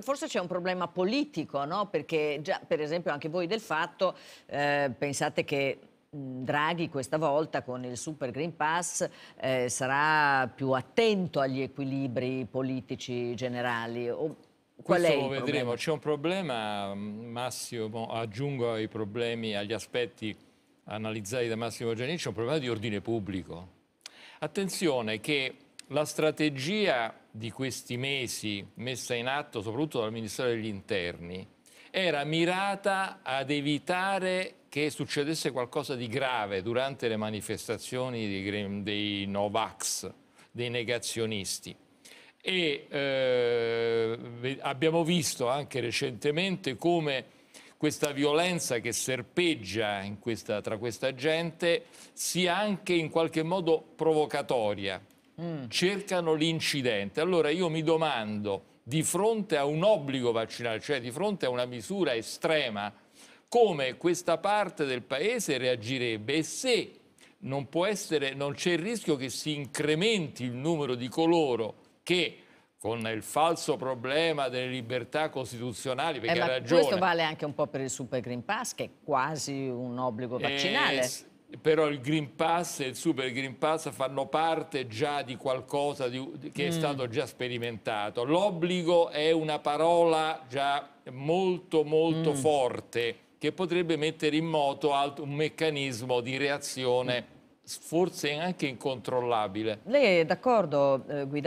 Forse c'è un problema politico, no? Perché già, per esempio, anche voi del fatto eh, pensate che Draghi questa volta con il Super Green Pass eh, sarà più attento agli equilibri politici generali. O, qual Questo è lo vedremo. C'è un problema, Massimo, aggiungo ai problemi, agli aspetti analizzati da Massimo Giannini, c'è un problema di ordine pubblico. Attenzione che la strategia di questi mesi messa in atto soprattutto dal Ministero degli Interni era mirata ad evitare che succedesse qualcosa di grave durante le manifestazioni dei Novax, dei negazionisti. E eh, abbiamo visto anche recentemente come questa violenza che serpeggia questa, tra questa gente sia anche in qualche modo provocatoria Mm. cercano l'incidente. Allora io mi domando, di fronte a un obbligo vaccinale, cioè di fronte a una misura estrema, come questa parte del paese reagirebbe e se non, essere, non c'è il rischio che si incrementi il numero di coloro che con il falso problema delle libertà costituzionali, perché eh, ma ragione, Questo vale anche un po' per il Super Green Pass, che è quasi un obbligo eh, vaccinale. Eh, però il Green Pass e il Super Green Pass fanno parte già di qualcosa di, che è mm. stato già sperimentato. L'obbligo è una parola già molto molto mm. forte che potrebbe mettere in moto un meccanismo di reazione forse anche incontrollabile. Lei è d'accordo, eh, Guido?